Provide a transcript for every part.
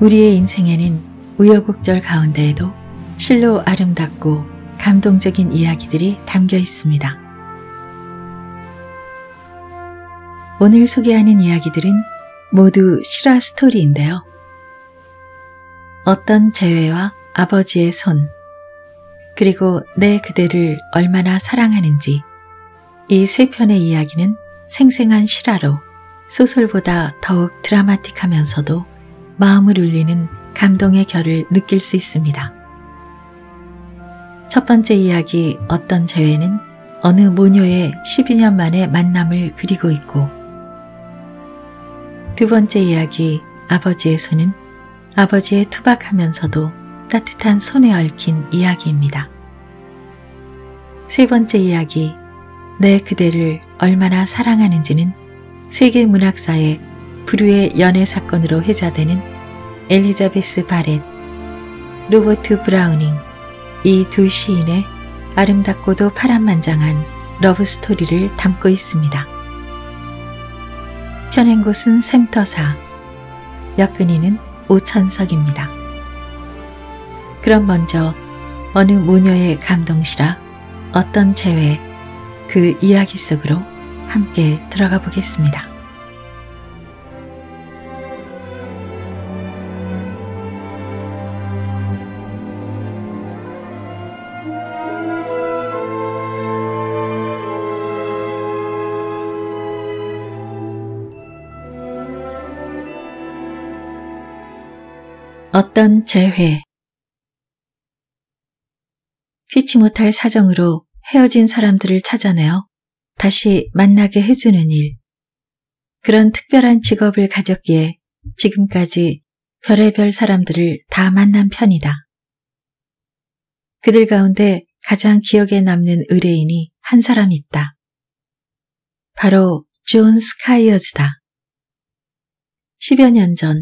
우리의 인생에는 우여곡절 가운데에도 실로 아름답고 감동적인 이야기들이 담겨 있습니다. 오늘 소개하는 이야기들은 모두 실화 스토리인데요. 어떤 재회와 아버지의 손, 그리고 내 그대를 얼마나 사랑하는지 이 세 편의 이야기는 생생한 실화로 소설보다 더욱 드라마틱하면서도 마음을 울리는 감동의 결을 느낄 수 있습니다. 첫 번째 이야기 어떤 재회는 어느 모녀의 12년 만의 만남을 그리고 있고 두 번째 이야기 아버지의 손은 아버지의 투박하면서도 따뜻한 손에 얽힌 이야기입니다. 세 번째 이야기 내 그대를 얼마나 사랑하는지는 세계문학사의 불우의 연애 사건으로 회자되는 엘리자베스 바렛, 로버트 브라우닝 이 두 시인의 아름답고도 파란만장한 러브스토리를 담고 있습니다. 편낸 곳은 샘터사, 역근이는 오천석입니다. 그럼 먼저 어느 모녀의 감동시라 어떤 재회 그 이야기 속으로 함께 들어가 보겠습니다. 어떤 재회 피치 못할 사정으로 헤어진 사람들을 찾아내어 다시 만나게 해주는 일. 그런 특별한 직업을 가졌기에 지금까지 별의별 사람들을 다 만난 편이다. 그들 가운데 가장 기억에 남는 의뢰인이 한 사람 있다. 바로 존 스카이어즈다. 10여 년 전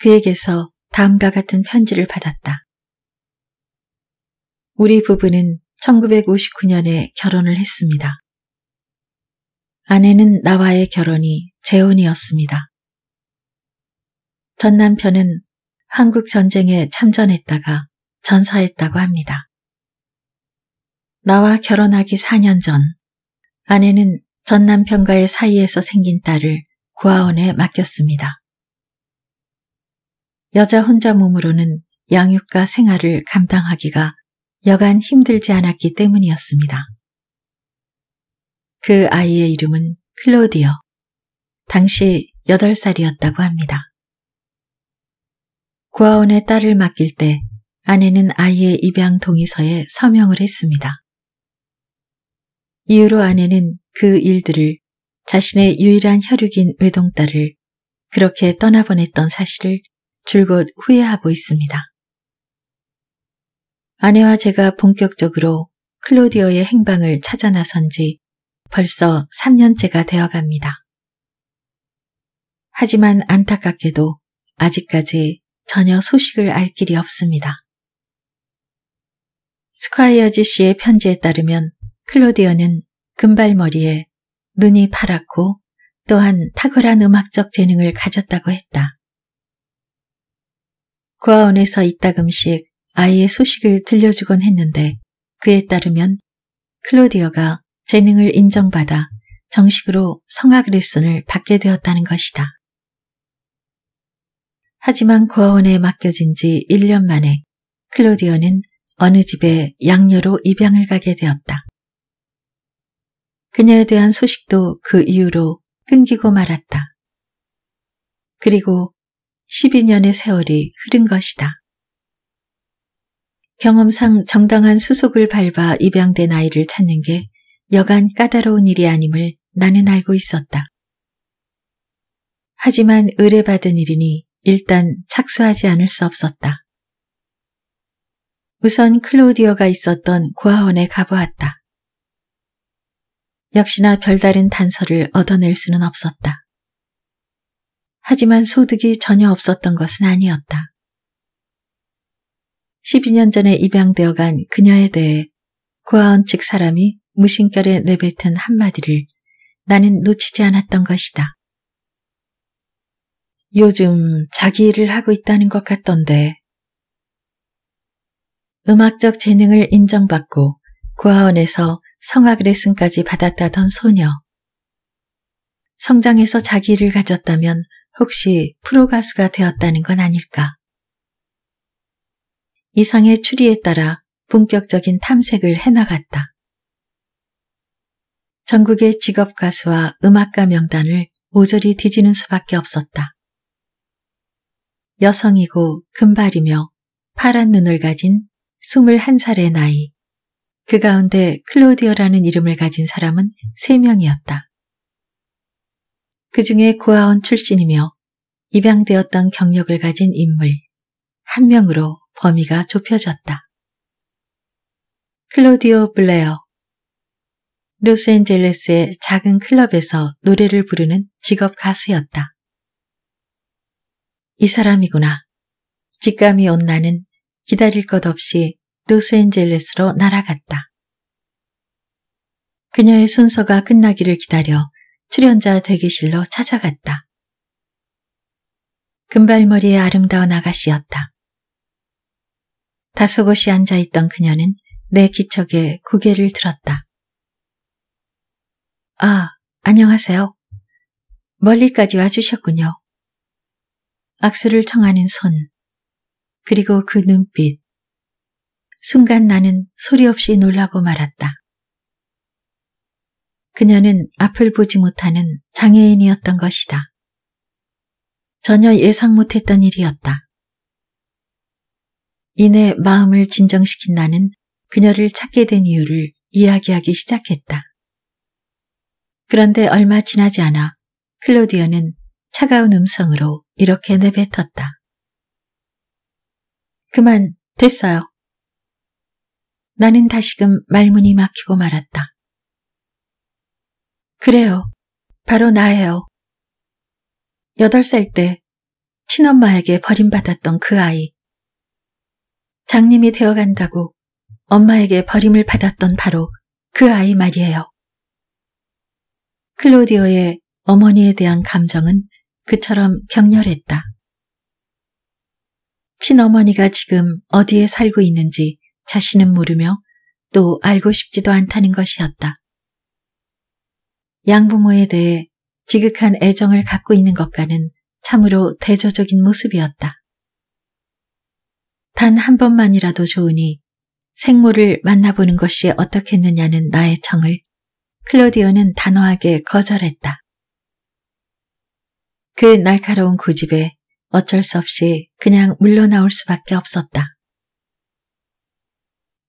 그에게서 다음과 같은 편지를 받았다. 우리 부부는 1959년에 결혼을 했습니다. 아내는 나와의 결혼이 재혼이었습니다. 전 남편은 한국 전쟁에 참전했다가 전사했다고 합니다. 나와 결혼하기 4년 전 아내는 전 남편과의 사이에서 생긴 딸을 구아원에 맡겼습니다. 여자 혼자 몸으로는 양육과 생활을 감당하기가 여간 힘들지 않았기 때문이었습니다. 그 아이의 이름은 클로디어. 당시 8살이었다고 합니다. 구아원의 딸을 맡길 때 아내는 아이의 입양 동의서에 서명을 했습니다. 이후로 아내는 그 일들을 자신의 유일한 혈육인 외동딸을 그렇게 떠나보냈던 사실을 줄곧 후회하고 있습니다. 아내와 제가 본격적으로 클로디어의 행방을 찾아 나선 지 벌써 3년째가 되어 갑니다. 하지만 안타깝게도 아직까지 전혀 소식을 알 길이 없습니다. 스콰이어지 씨의 편지에 따르면 클로디어는 금발머리에 눈이 파랗고 또한 탁월한 음악적 재능을 가졌다고 했다. 고아원에서 이따금씩 아이의 소식을 들려주곤 했는데 그에 따르면 클로디어가 재능을 인정받아 정식으로 성악 레슨을 받게 되었다는 것이다. 하지만 고아원에 맡겨진 지 1년 만에 클로디어는 어느 집에 양녀로 입양을 가게 되었다. 그녀에 대한 소식도 그 이후로 끊기고 말았다. 그리고 12년의 세월이 흐른 것이다. 경험상 정당한 수속을 밟아 입양된 아이를 찾는 게 여간 까다로운 일이 아님을 나는 알고 있었다. 하지만 의뢰받은 일이니 일단 착수하지 않을 수 없었다. 우선 클로디어가 있었던 고아원에 가보았다. 역시나 별다른 단서를 얻어낼 수는 없었다. 하지만 소득이 전혀 없었던 것은 아니었다. 12년 전에 입양되어 간 그녀에 대해 구아원측 사람이 무심결에 내뱉은 한마디를 나는 놓치지 않았던 것이다. 요즘 자기 일을 하고 있다는 것 같던데. 음악적 재능을 인정받고 구아원에서 성악 레슨까지 받았다던 소녀. 성장해서 자기 일을 가졌다면 혹시 프로 가수가 되었다는 건 아닐까? 이상의 추리에 따라 본격적인 탐색을 해나갔다. 전국의 직업 가수와 음악가 명단을 오조리 뒤지는 수밖에 없었다. 여성이고 금발이며 파란 눈을 가진 21살의 나이. 그 가운데 클로디어라는 이름을 가진 사람은 3명이었다. 그 중에 고아원 출신이며 입양되었던 경력을 가진 인물 한 명으로 범위가 좁혀졌다. 클로디오 블레어 로스앤젤레스의 작은 클럽에서 노래를 부르는 직업 가수였다. 이 사람이구나. 직감이 온 나는 기다릴 것 없이 로스앤젤레스로 날아갔다. 그녀의 순서가 끝나기를 기다려 출연자 대기실로 찾아갔다. 금발머리의 아름다운 아가씨였다. 다소곳이 앉아있던 그녀는 내 기척에 고개를 들었다. 아, 안녕하세요. 멀리까지 와주셨군요. 악수를 청하는 손, 그리고 그 눈빛. 순간 나는 소리 없이 놀라고 말았다. 그녀는 앞을 보지 못하는 장애인이었던 것이다. 전혀 예상 못했던 일이었다. 이내 마음을 진정시킨 나는 그녀를 찾게 된 이유를 이야기하기 시작했다. 그런데 얼마 지나지 않아 클로디어는 차가운 음성으로 이렇게 내뱉었다. 그만 됐어요. 나는 다시금 말문이 막히고 말았다. 그래요. 바로 나예요. 8살 때 친엄마에게 버림받았던 그 아이. 장님이 되어간다고 엄마에게 버림을 받았던 바로 그 아이 말이에요. 클로디오의 어머니에 대한 감정은 그처럼 격렬했다. 친어머니가 지금 어디에 살고 있는지 자신은 모르며 또 알고 싶지도 않다는 것이었다. 양부모에 대해 지극한 애정을 갖고 있는 것과는 참으로 대조적인 모습이었다. 단 한 번만이라도 좋으니 생모를 만나보는 것이 어떻겠느냐는 나의 청을 클로디오는 단호하게 거절했다. 그 날카로운 고집에 어쩔 수 없이 그냥 물러나올 수밖에 없었다.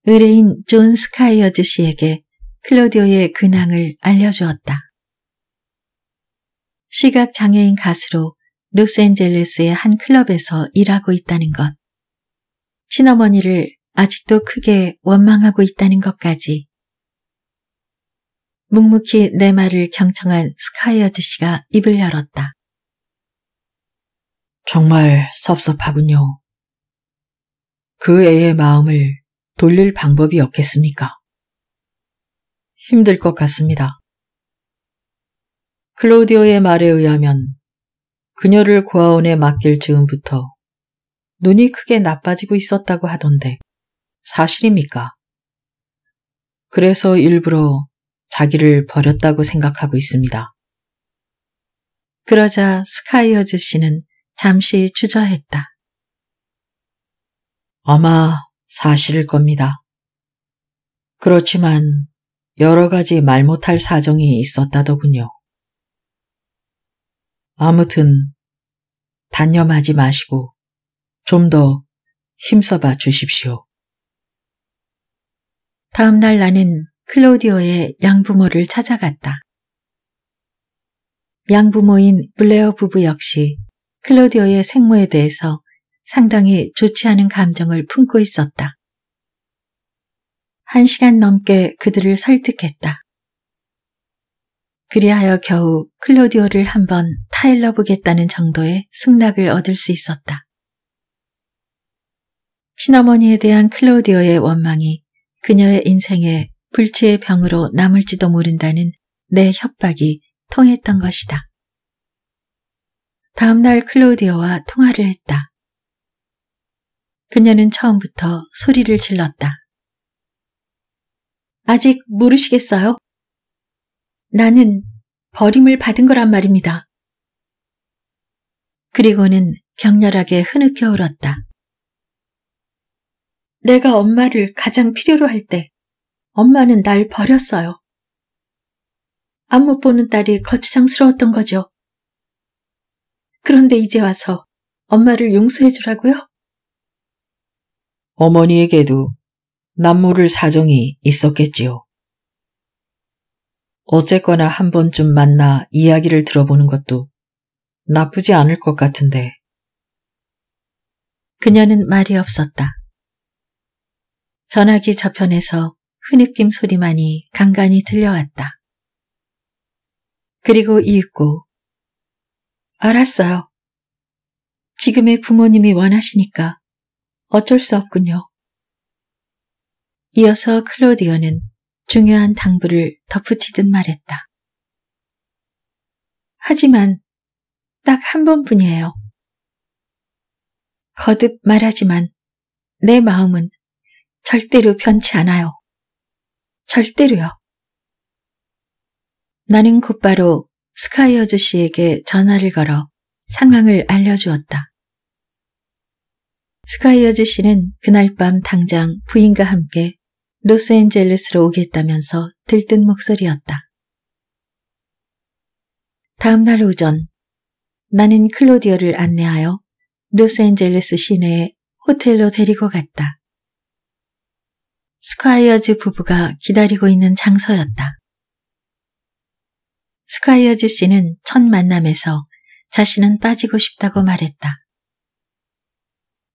의뢰인 존 스카이어즈 씨에게 클로디오의 근황을 알려주었다. 시각장애인 가수로 로스앤젤레스의 한 클럽에서 일하고 있다는 것, 친어머니를 아직도 크게 원망하고 있다는 것까지 묵묵히 내 말을 경청한 스카이 아저씨가 입을 열었다. 정말 섭섭하군요. 그 애의 마음을 돌릴 방법이 없겠습니까? 힘들 것 같습니다. 클로디오의 말에 의하면 그녀를 고아원에 맡길 즈음부터 눈이 크게 나빠지고 있었다고 하던데 사실입니까? 그래서 일부러 자기를 버렸다고 생각하고 있습니다. 그러자 스카이어즈 씨는 잠시 주저했다. 아마 사실일 겁니다. 그렇지만 여러 가지 말 못할 사정이 있었다더군요. 아무튼 단념하지 마시고 좀 더 힘써봐 주십시오. 다음날 나는 클로디오의 양부모를 찾아갔다. 양부모인 블레어 부부 역시 클로디오의 생모에 대해서 상당히 좋지 않은 감정을 품고 있었다. 한 시간 넘게 그들을 설득했다. 그리하여 겨우 클로디오를 한번 타일러 보겠다는 정도의 승낙을 얻을 수 있었다. 친어머니에 대한 클로디오의 원망이 그녀의 인생에 불치의 병으로 남을지도 모른다는 내 협박이 통했던 것이다. 다음날 클로디오와 통화를 했다. 그녀는 처음부터 소리를 질렀다. 아직 모르시겠어요? 나는 버림을 받은 거란 말입니다. 그리고는 격렬하게 흐느껴 울었다. 내가 엄마를 가장 필요로 할 때 엄마는 날 버렸어요. 안 못 보는 딸이 거치장스러웠던 거죠. 그런데 이제 와서 엄마를 용서해 주라고요? 어머니에게도 남모를 사정이 있었겠지요. 어쨌거나 한 번쯤 만나 이야기를 들어보는 것도 나쁘지 않을 것 같은데. 그녀는 말이 없었다. 전화기 저편에서 흐느낌 소리만이 간간히 들려왔다. 그리고 이윽고 알았어요. 지금의 부모님이 원하시니까 어쩔 수 없군요. 이어서 클로디어는 중요한 당부를 덧붙이듯 말했다. 하지만 딱 한 번뿐이에요. 거듭 말하지만 내 마음은 절대로 변치 않아요. 절대로요. 나는 곧바로 스카이 어즈씨에게 전화를 걸어 상황을 알려주었다. 스카이 어즈씨는 그날 밤 당장 부인과 함께 로스앤젤레스로 오겠다면서 들뜬 목소리였다. 다음날 오전 나는 클로디어를 안내하여 로스앤젤레스 시내의 호텔로 데리고 갔다. 스콰이어즈 부부가 기다리고 있는 장소였다. 스콰이어즈 씨는 첫 만남에서 자신은 빠지고 싶다고 말했다.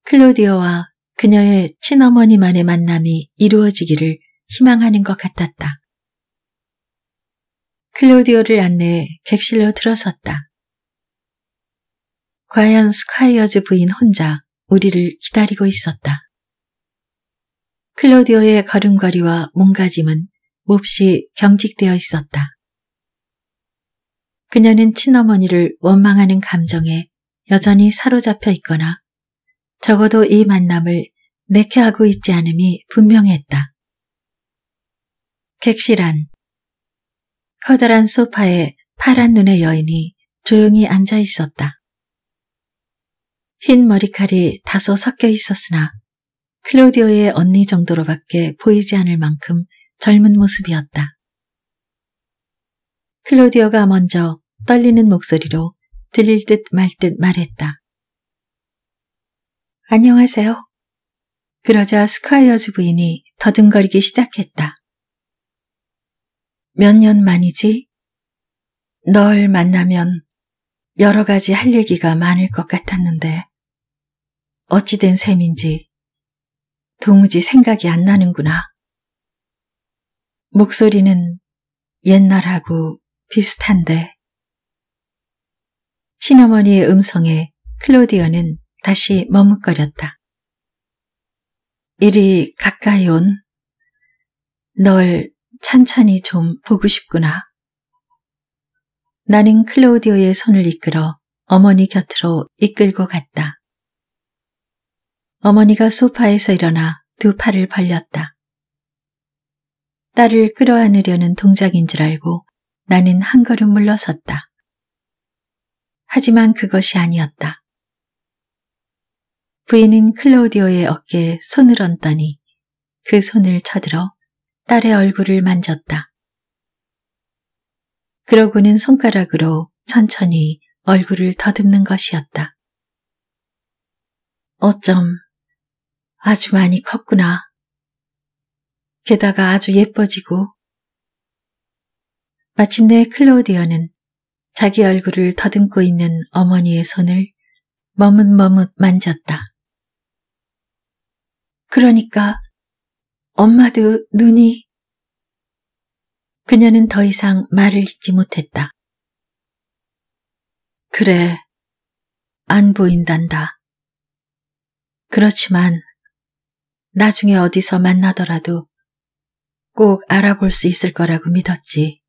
클로디어와 그녀의 친어머니만의 만남이 이루어지기를 희망하는 것 같았다. 클로디오를 안내해 객실로 들어섰다. 과연 스카이어즈 부인 혼자 우리를 기다리고 있었다. 클로디오의 걸음걸이와 몸가짐은 몹시 경직되어 있었다. 그녀는 친어머니를 원망하는 감정에 여전히 사로잡혀 있거나 적어도 이 만남을 내켜 하고 있지 않음이 분명했다. 객실안 커다란 소파에 파란 눈의 여인이 조용히 앉아 있었다. 흰 머리칼이 다소 섞여 있었으나 클로디오의 언니 정도로밖에 보이지 않을 만큼 젊은 모습이었다. 클로디오가 먼저 떨리는 목소리로 들릴 듯 말 듯 말했다. 안녕하세요. 그러자 스카이어즈 부인이 더듬거리기 시작했다. 몇 년 만이지? 널 만나면 여러 가지 할 얘기가 많을 것 같았는데 어찌된 셈인지 도무지 생각이 안 나는구나. 목소리는 옛날하고 비슷한데 신어머니의 음성에 클로디언은 다시 머뭇거렸다. 이리 가까이 온널 찬찬히 좀 보고 싶구나. 나는 클로디오의 손을 이끌어 어머니 곁으로 이끌고 갔다. 어머니가 소파에서 일어나 두 팔을 벌렸다. 딸을 끌어안으려는 동작인 줄 알고 나는 한 걸음 물러섰다. 하지만 그것이 아니었다. 부인은 클로디오의 어깨에 손을 얹더니 그 손을 쳐들어 딸의 얼굴을 만졌다. 그러고는 손가락으로 천천히 얼굴을 더듬는 것이었다. 어쩜 아주 많이 컸구나. 게다가 아주 예뻐지고. 마침내 클로디어는 자기 얼굴을 더듬고 있는 어머니의 손을 머뭇머뭇 만졌다. 그러니까 엄마도 눈이 그녀는 더 이상 말을 잇지 못했다. 그래, 안 보인단다. 그렇지만 나중에 어디서 만나더라도 꼭 알아볼 수 있을 거라고 믿었지.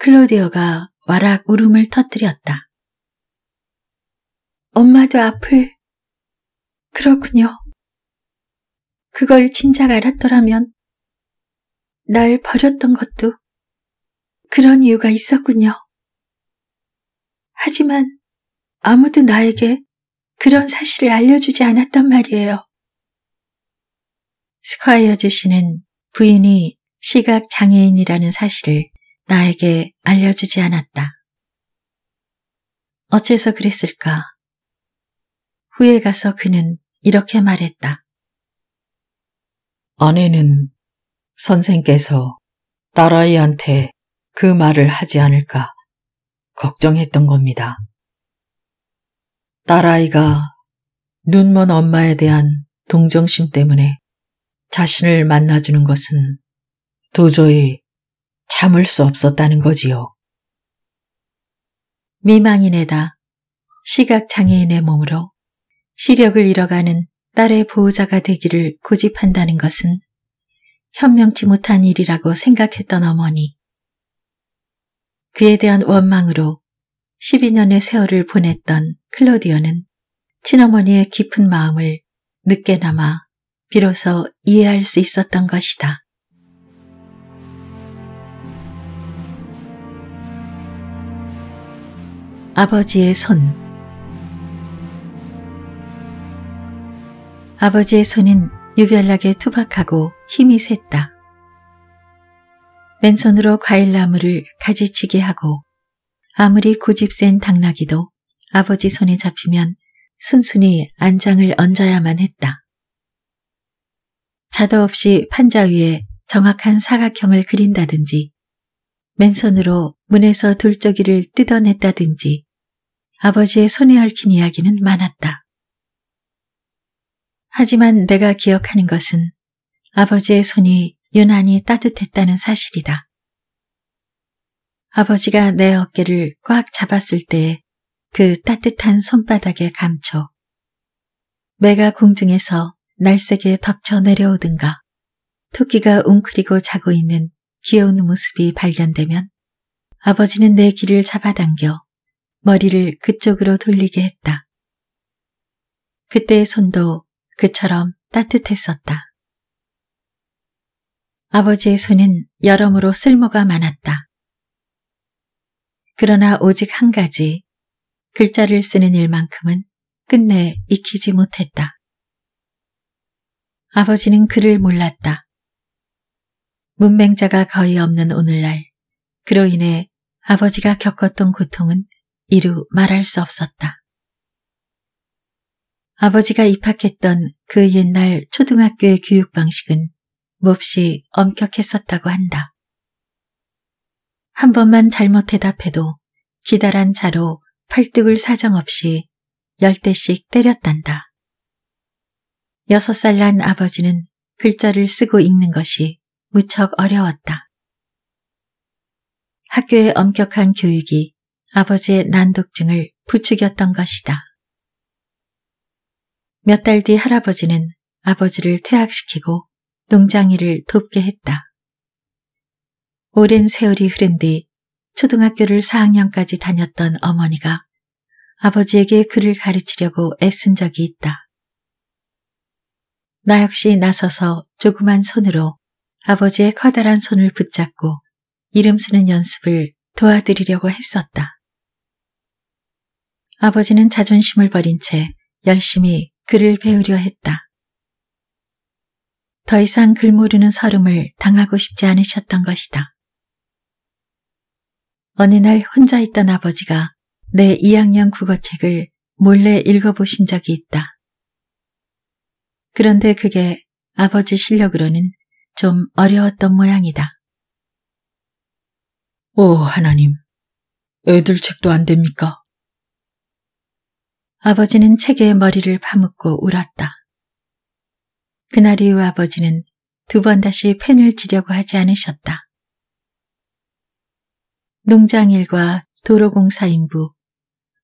클로디어가 와락 울음을 터뜨렸다. 엄마도 앞을 그렇군요. 그걸 진작 알았더라면 날 버렸던 것도 그런 이유가 있었군요. 하지만 아무도 나에게 그런 사실을 알려주지 않았단 말이에요. 스카이어즈 씨는 부인이 시각 장애인이라는 사실을 나에게 알려주지 않았다. 어째서 그랬을까? 후에 가서 그는 이렇게 말했다. 아내는 선생께서 딸아이한테 그 말을 하지 않을까 걱정했던 겁니다. 딸아이가 눈먼 엄마에 대한 동정심 때문에 자신을 만나주는 것은 도저히 참을 수 없었다는 거지요. 미망인에다 시각장애인의 몸으로 시력을 잃어가는 딸의 보호자가 되기를 고집한다는 것은 현명치 못한 일이라고 생각했던 어머니. 그에 대한 원망으로 12년의 세월을 보냈던 클로디오는 친어머니의 깊은 마음을 늦게나마 비로소 이해할 수 있었던 것이다. 아버지의 손 아버지의 손은 유별나게 투박하고 힘이 샜다. 맨손으로 과일나무를 가지치게 하고 아무리 고집센 당나귀도 아버지 손에 잡히면 순순히 안장을 얹어야만 했다. 자도 없이 판자 위에 정확한 사각형을 그린다든지 맨손으로 문에서 돌쩌기를 뜯어냈다든지 아버지의 손에 얽힌 이야기는 많았다. 하지만 내가 기억하는 것은 아버지의 손이 유난히 따뜻했다는 사실이다. 아버지가 내 어깨를 꽉 잡았을 때의 그 따뜻한 손바닥의 감촉. 매가 공중에서 날색에 덮쳐 내려오든가 토끼가 웅크리고 자고 있는 귀여운 모습이 발견되면 아버지는 내 귀를 잡아당겨 머리를 그쪽으로 돌리게 했다. 그때의 손도 그처럼 따뜻했었다. 아버지의 손은 여러모로 쓸모가 많았다. 그러나 오직 한 가지, 글자를 쓰는 일만큼은 끝내 익히지 못했다. 아버지는 글을 몰랐다. 문맹자가 거의 없는 오늘날, 그로 인해 아버지가 겪었던 고통은 이루 말할 수 없었다. 아버지가 입학했던 그 옛날 초등학교의 교육 방식은 몹시 엄격했었다고 한다. 한 번만 잘못 대답해도 기다란 자로 팔뚝을 사정없이 열대씩 때렸단다. 여섯 살 난 아버지는 글자를 쓰고 읽는 것이 무척 어려웠다. 학교의 엄격한 교육이 아버지의 난독증을 부추겼던 것이다. 몇달뒤 할아버지는 아버지를 퇴학시키고 농장 일을 돕게 했다. 오랜 세월이 흐른 뒤 초등학교를 4학년까지 다녔던 어머니가 아버지에게 글을 가르치려고 애쓴 적이 있다. 나 역시 나서서 조그만 손으로 아버지의 커다란 손을 붙잡고 이름 쓰는 연습을 도와드리려고 했었다. 아버지는 자존심을 버린 채 열심히 글을 배우려 했다. 더 이상 글 모르는 설움을 당하고 싶지 않으셨던 것이다. 어느 날 혼자 있던 아버지가 내 2학년 국어책을 몰래 읽어보신 적이 있다. 그런데 그게 아버지 실력으로는 좀 어려웠던 모양이다. 오 하나님, 애들 책도 안 됩니까? 아버지는 책에 머리를 파묻고 울었다. 그날 이후 아버지는 두 번 다시 펜을 지려고 하지 않으셨다. 농장 일과 도로공사 인부,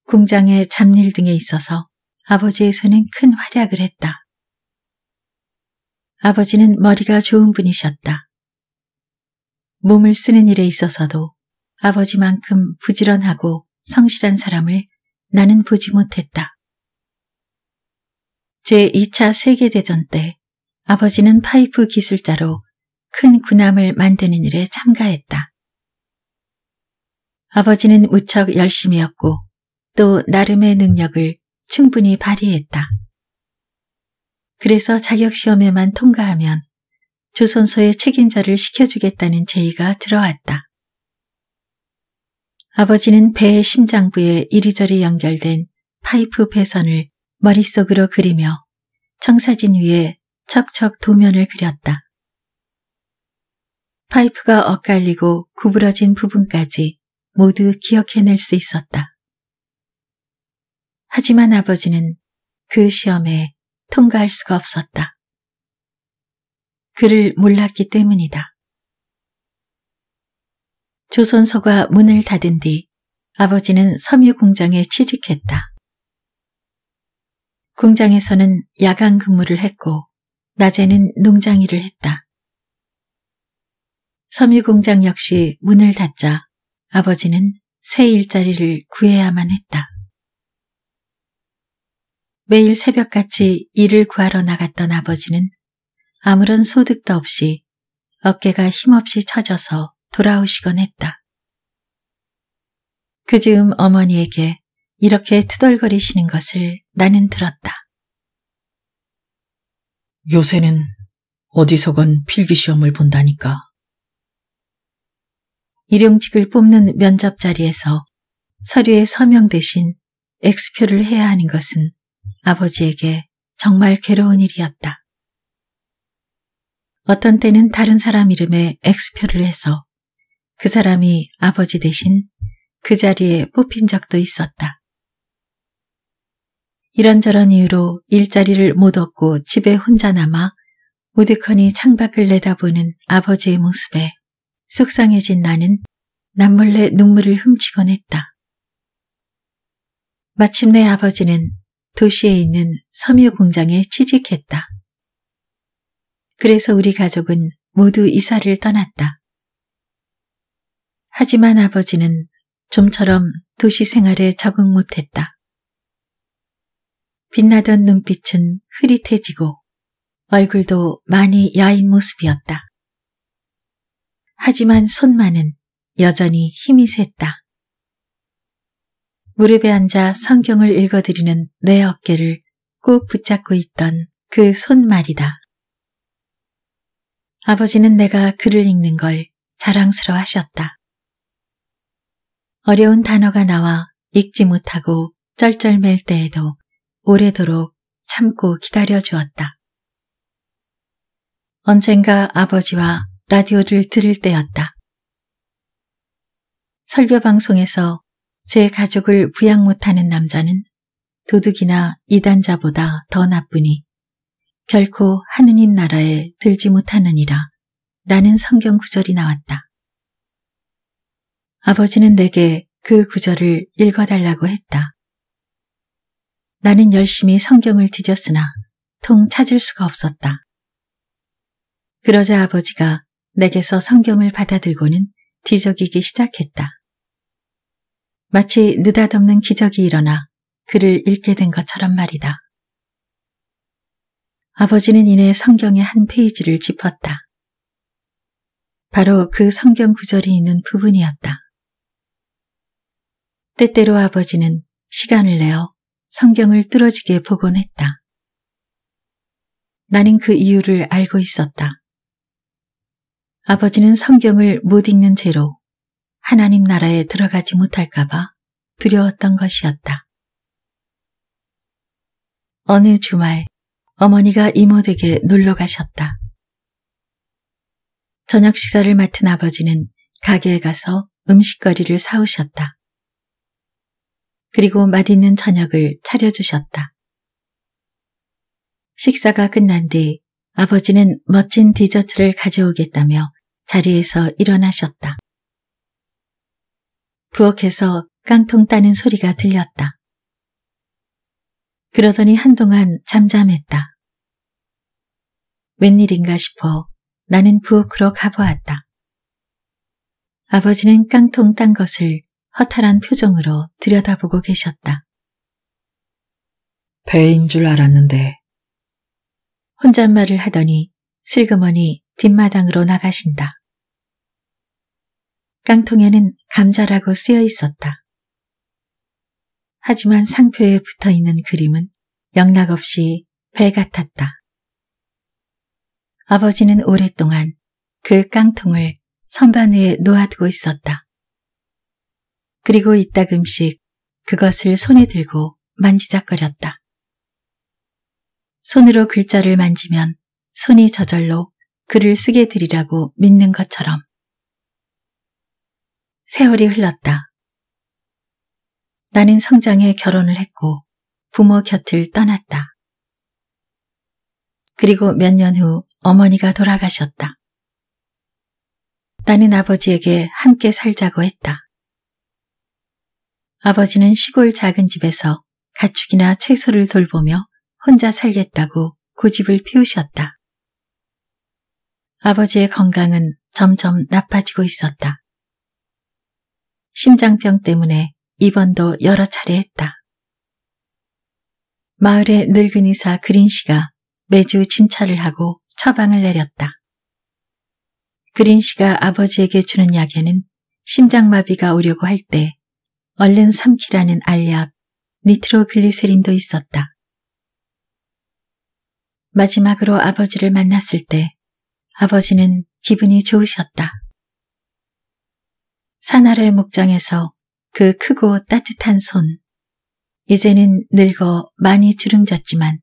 공장의 잡일 등에 있어서 아버지의 손은 큰 활약을 했다. 아버지는 머리가 좋은 분이셨다. 몸을 쓰는 일에 있어서도 아버지만큼 부지런하고 성실한 사람을 나는 보지 못했다. 제2차 세계대전 때 아버지는 파이프 기술자로 큰 군함을 만드는 일에 참가했다. 아버지는 무척 열심이었고 또 나름의 능력을 충분히 발휘했다. 그래서 자격시험에만 통과하면 조선소의 책임자를 시켜주겠다는 제의가 들어왔다. 아버지는 배의 심장부에 이리저리 연결된 파이프 배선을 머릿속으로 그리며 청사진 위에 척척 도면을 그렸다. 파이프가 엇갈리고 구부러진 부분까지 모두 기억해낼 수 있었다. 하지만 아버지는 그 시험에 통과할 수가 없었다. 그를 몰랐기 때문이다. 조선소가 문을 닫은 뒤 아버지는 섬유 공장에 취직했다. 공장에서는 야간 근무를 했고 낮에는 농장 일을 했다. 섬유 공장 역시 문을 닫자 아버지는 새 일자리를 구해야만 했다. 매일 새벽같이 일을 구하러 나갔던 아버지는 아무런 소득도 없이 어깨가 힘없이 처져서 돌아오시곤 했다. 그 즈음 어머니에게 이렇게 투덜거리시는 것을 나는 들었다. 요새는 어디서건 필기시험을 본다니까. 일용직을 뽑는 면접 자리에서 서류에 서명 대신 X표를 해야 하는 것은 아버지에게 정말 괴로운 일이었다. 어떤 때는 다른 사람 이름에 X표를 해서 그 사람이 아버지 대신 그 자리에 뽑힌 적도 있었다. 이런저런 이유로 일자리를 못 얻고 집에 혼자 남아 우드컨이 창밖을 내다보는 아버지의 모습에 속상해진 나는 남몰래 눈물을 훔치곤 했다. 마침내 아버지는 도시에 있는 섬유 공장에 취직했다. 그래서 우리 가족은 모두 이사를 떠났다. 하지만 아버지는 좀처럼 도시 생활에 적응 못했다. 빛나던 눈빛은 흐릿해지고 얼굴도 많이 야인 모습이었다. 하지만 손만은 여전히 힘이 샜다 무릎에 앉아 성경을 읽어드리는 내 어깨를 꼭 붙잡고 있던 그 손말이다. 아버지는 내가 글을 읽는 걸 자랑스러워 하셨다. 어려운 단어가 나와 읽지 못하고 쩔쩔맬 때에도 오래도록 참고 기다려 주었다. 언젠가 아버지와 라디오를 들을 때였다. 설교 방송에서 제 가족을 부양 못하는 남자는 도둑이나 이단자보다 더 나쁘니 결코 하느님 나라에 들지 못하느니라 라는 성경 구절이 나왔다. 아버지는 내게 그 구절을 읽어달라고 했다. 나는 열심히 성경을 뒤졌으나 통 찾을 수가 없었다. 그러자 아버지가 내게서 성경을 받아들고는 뒤적이기 시작했다. 마치 느닷없는 기적이 일어나 글을 읽게 된 것처럼 말이다. 아버지는 이내 성경의 한 페이지를 짚었다. 바로 그 성경 구절이 있는 부분이었다. 때때로 아버지는 시간을 내어 성경을 뚫어지게 보곤 했다. 나는 그 이유를 알고 있었다. 아버지는 성경을 못 읽는 채로 하나님 나라에 들어가지 못할까봐 두려웠던 것이었다. 어느 주말 어머니가 이모댁에 놀러 가셨다. 저녁 식사를 맡은 아버지는 가게에 가서 음식거리를 사오셨다. 그리고 맛있는 저녁을 차려주셨다. 식사가 끝난 뒤 아버지는 멋진 디저트를 가져오겠다며 자리에서 일어나셨다. 부엌에서 깡통 따는 소리가 들렸다. 그러더니 한동안 잠잠했다. 웬일인가 싶어 나는 부엌으로 가보았다. 아버지는 깡통 딴 것을 허탈한 표정으로 들여다보고 계셨다. 배인 줄 알았는데. 혼잣말을 하더니 슬그머니 뒷마당으로 나가신다. 깡통에는 감자라고 쓰여 있었다. 하지만 상표에 붙어 있는 그림은 영락없이 배 같았다. 아버지는 오랫동안 그 깡통을 선반 위에 놓아두고 있었다. 그리고 이따금씩 그것을 손에 들고 만지작거렸다. 손으로 글자를 만지면 손이 저절로 글을 쓰게 되리라고 믿는 것처럼. 세월이 흘렀다. 나는 성장해 결혼을 했고 부모 곁을 떠났다. 그리고 몇 년 후 어머니가 돌아가셨다. 나는 아버지에게 함께 살자고 했다. 아버지는 시골 작은 집에서 가축이나 채소를 돌보며 혼자 살겠다고 고집을 피우셨다. 아버지의 건강은 점점 나빠지고 있었다. 심장병 때문에 입원도 여러 차례 했다. 마을의 늙은 의사 그린 씨가 매주 진찰을 하고 처방을 내렸다. 그린 씨가 아버지에게 주는 약에는 심장마비가 오려고 할때 얼른 삼키라는 알약, 니트로글리세린도 있었다. 마지막으로 아버지를 만났을 때 아버지는 기분이 좋으셨다. 산아래 목장에서 그 크고 따뜻한 손, 이제는 늙어 많이 주름졌지만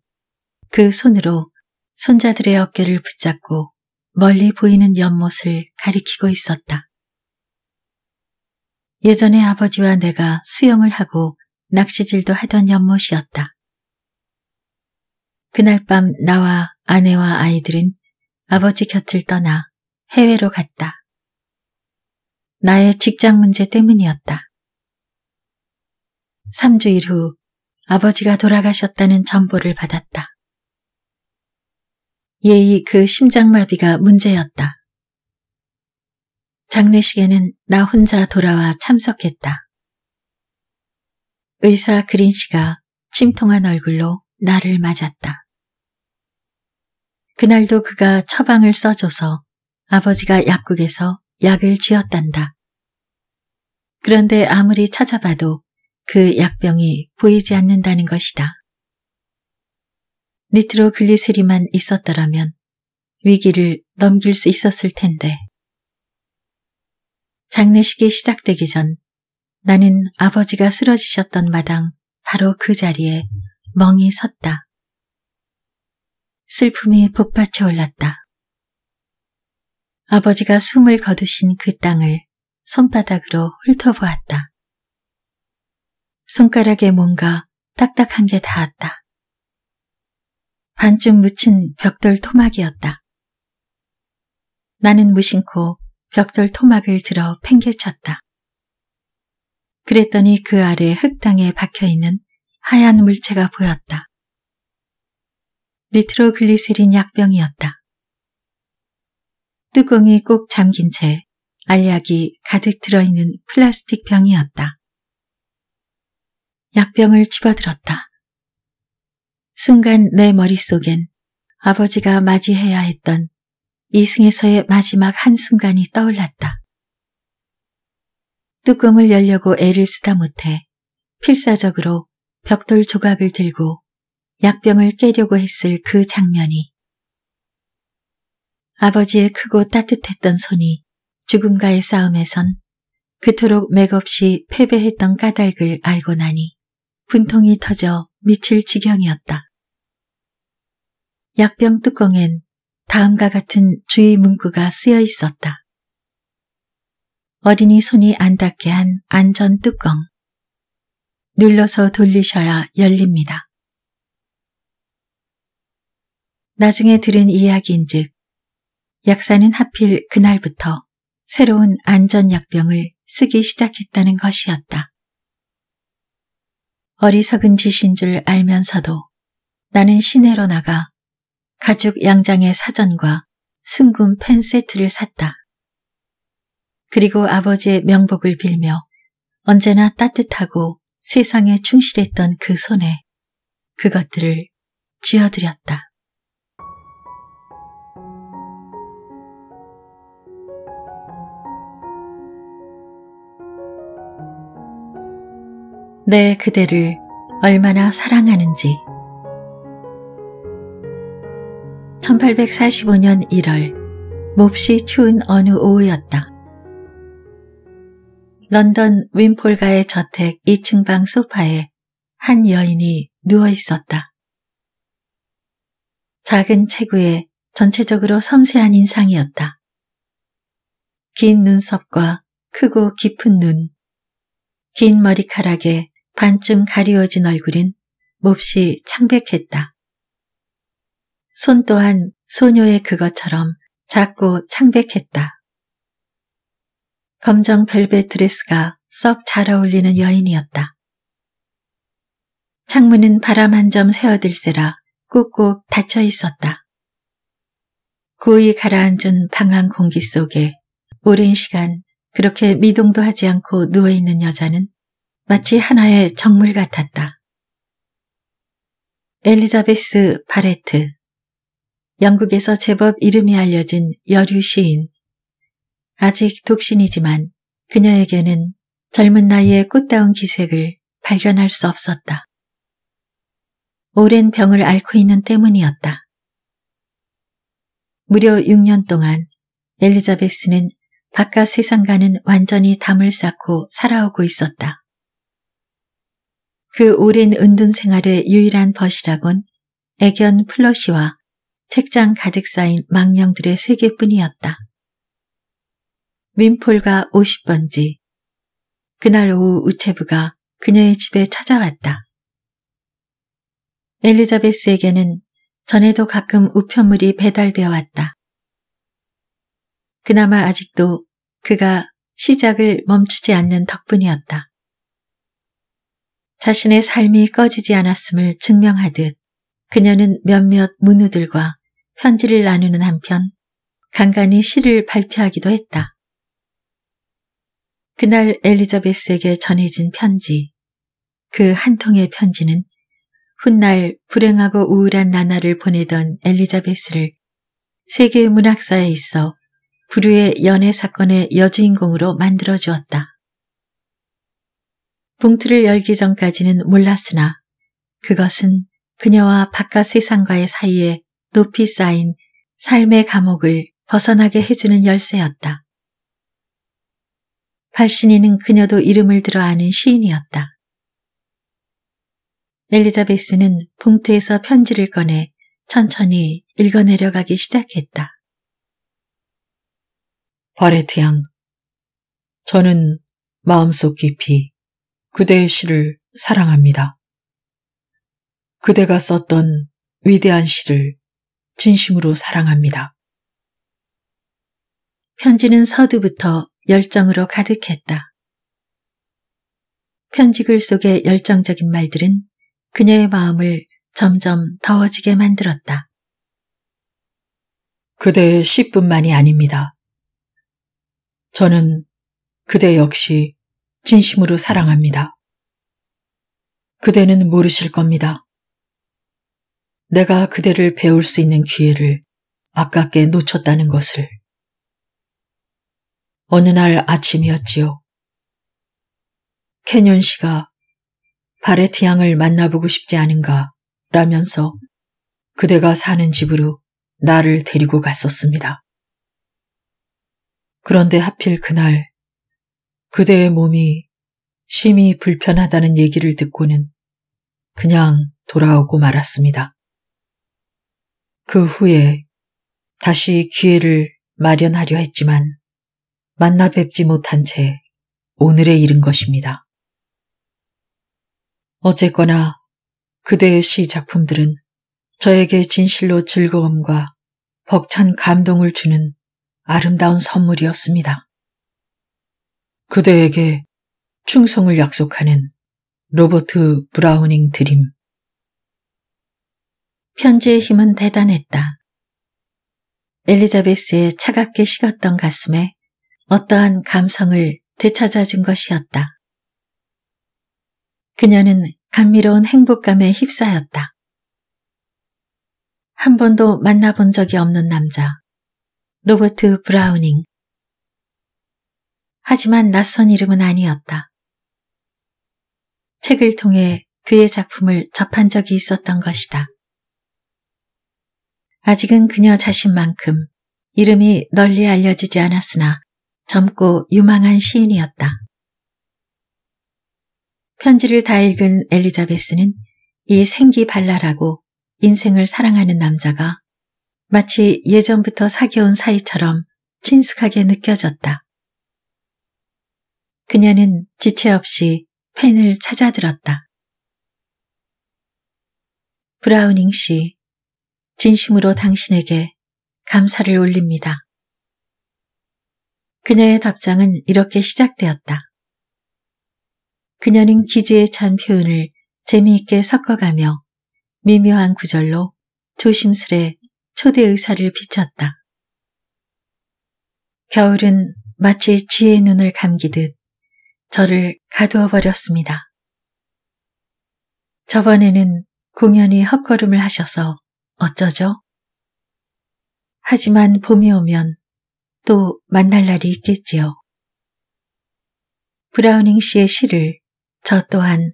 그 손으로 손자들의 어깨를 붙잡고 멀리 보이는 연못을 가리키고 있었다. 예전에 아버지와 내가 수영을 하고 낚시질도 하던 연못이었다. 그날 밤 나와 아내와 아이들은 아버지 곁을 떠나 해외로 갔다. 나의 직장 문제 때문이었다. 3주일 후 아버지가 돌아가셨다는 전보를 받았다. 예의 그 심장마비가 문제였다. 장례식에는 나 혼자 돌아와 참석했다. 의사 그린 씨가 침통한 얼굴로 나를 맞았다. 그날도 그가 처방을 써줘서 아버지가 약국에서 약을 지었단다. 그런데 아무리 찾아봐도 그 약병이 보이지 않는다는 것이다. 니트로글리세리만 있었더라면 위기를 넘길 수 있었을 텐데. 장례식이 시작되기 전 나는 아버지가 쓰러지셨던 마당 바로 그 자리에 멍이 섰다. 슬픔이 복받쳐 올랐다. 아버지가 숨을 거두신 그 땅을 손바닥으로 훑어보았다. 손가락에 뭔가 딱딱한 게 닿았다. 반쯤 묻힌 벽돌 토막이었다. 나는 무심코 벽돌 토막을 들어 팽개쳤다. 그랬더니 그 아래 흙땅에 박혀있는 하얀 물체가 보였다. 니트로글리세린 약병이었다. 뚜껑이 꼭 잠긴 채 알약이 가득 들어있는 플라스틱 병이었다. 약병을 집어들었다. 순간 내 머릿속엔 아버지가 맞이해야 했던 이승에서의 마지막 한순간이 떠올랐다. 뚜껑을 열려고 애를 쓰다 못해 필사적으로 벽돌 조각을 들고 약병을 깨려고 했을 그 장면이 아버지의 크고 따뜻했던 손이 죽음과의 싸움에선 그토록 맥없이 패배했던 까닭을 알고 나니 분통이 터져 미칠 지경이었다. 약병 뚜껑엔 다음과 같은 주의 문구가 쓰여 있었다. 어린이 손이 안 닿게 한 안전 뚜껑. 눌러서 돌리셔야 열립니다. 나중에 들은 이야기인즉 약사는 하필 그날부터 새로운 안전약병을 쓰기 시작했다는 것이었다. 어리석은 짓인 줄 알면서도 나는 시내로 나가 가죽 양장의 사전과 순금 펜 세트를 샀다. 그리고 아버지의 명복을 빌며 언제나 따뜻하고 세상에 충실했던 그 손에 그것들을 쥐어드렸다. 내 네, 그대를 얼마나 사랑하는지 1845년 1월 몹시 추운 어느 오후였다. 런던 윈폴가의 저택 2층 방 소파에 한 여인이 누워 있었다. 작은 체구에 전체적으로 섬세한 인상이었다. 긴 눈썹과 크고 깊은 눈, 긴 머리카락에 반쯤 가리워진 얼굴은 몹시 창백했다. 손 또한 소녀의 그것처럼 작고 창백했다. 검정 벨벳 드레스가 썩 잘 어울리는 여인이었다. 창문은 바람 한점 새어들세라 꾹꾹 닫혀 있었다. 고이 가라앉은 방한 공기 속에 오랜 시간 그렇게 미동도 하지 않고 누워있는 여자는 마치 하나의 정물 같았다. 엘리자베스 바레트 영국에서 제법 이름이 알려진 여류 시인. 아직 독신이지만 그녀에게는 젊은 나이에 꽃다운 기색을 발견할 수 없었다. 오랜 병을 앓고 있는 때문이었다. 무려 6년 동안 엘리자베스는 바깥 세상과는 완전히 담을 쌓고 살아오고 있었다. 그 오랜 은둔 생활의 유일한 벗이라곤 애견 플러시와 책장 가득 쌓인 망령들의 세계뿐이었다. 민폴가 50번지 그날 오후 우체부가 그녀의 집에 찾아왔다. 엘리자베스에게는 전에도 가끔 우편물이 배달되어 왔다. 그나마 아직도 그가 시작을 멈추지 않는 덕분이었다. 자신의 삶이 꺼지지 않았음을 증명하듯 그녀는 몇몇 문우들과 편지를 나누는 한편 간간히 시를 발표하기도 했다. 그날 엘리자베스에게 전해진 편지, 그 한 통의 편지는 훗날 불행하고 우울한 나날을 보내던 엘리자베스를 세계 문학사에 있어 부류의 연애 사건의 여주인공으로 만들어 주었다. 봉투를 열기 전까지는 몰랐으나 그것은 그녀와 바깥 세상과의 사이에 높이 쌓인 삶의 감옥을 벗어나게 해주는 열쇠였다. 발신이는 그녀도 이름을 들어 아는 시인이었다. 엘리자베스는 봉투에서 편지를 꺼내 천천히 읽어내려가기 시작했다. 바레트 양, 저는 마음속 깊이 그대의 시를 사랑합니다. 그대가 썼던 위대한 시를 진심으로 사랑합니다. 편지는 서두부터 열정으로 가득했다. 편지글 속의 열정적인 말들은 그녀의 마음을 점점 더워지게 만들었다. 그대의 시뿐만이 아닙니다. 저는 그대 역시 진심으로 사랑합니다. 그대는 모르실 겁니다. 내가 그대를 배울 수 있는 기회를 아깝게 놓쳤다는 것을. 어느 날 아침이었지요. 캐년 씨가 바레트 양을 만나보고 싶지 않은가 라면서 그대가 사는 집으로 나를 데리고 갔었습니다. 그런데 하필 그날 그대의 몸이 심히 불편하다는 얘기를 듣고는 그냥 돌아오고 말았습니다. 그 후에 다시 기회를 마련하려 했지만 만나 뵙지 못한 채 오늘에 이른 것입니다. 어쨌거나 그대의 시 작품들은 저에게 진실로 즐거움과 벅찬 감동을 주는 아름다운 선물이었습니다. 그대에게 충성을 약속하는 로버트 브라우닝 드림 편지의 힘은 대단했다. 엘리자베스의 차갑게 식었던 가슴에 어떠한 감성을 되찾아준 것이었다. 그녀는 감미로운 행복감에 휩싸였다. 한 번도 만나본 적이 없는 남자, 로버트 브라우닝. 하지만 낯선 이름은 아니었다. 책을 통해 그의 작품을 접한 적이 있었던 것이다. 아직은 그녀 자신만큼 이름이 널리 알려지지 않았으나 젊고 유망한 시인이었다. 편지를 다 읽은 엘리자베스는 이 생기발랄하고 인생을 사랑하는 남자가 마치 예전부터 사귀어온 사이처럼 친숙하게 느껴졌다. 그녀는 지체 없이 펜을 찾아들었다. 브라우닝 씨, 진심으로 당신에게 감사를 올립니다. 그녀의 답장은 이렇게 시작되었다. 그녀는 기지에 찬 표현을 재미있게 섞어가며 미묘한 구절로 조심스레 초대 의사를 비쳤다. 겨울은 마치 쥐의 눈을 감기듯 저를 가두어 버렸습니다. 저번에는 공연히 헛걸음을 하셔서 어쩌죠? 하지만 봄이 오면 또 만날 날이 있겠지요. 브라우닝 씨의 시를 저 또한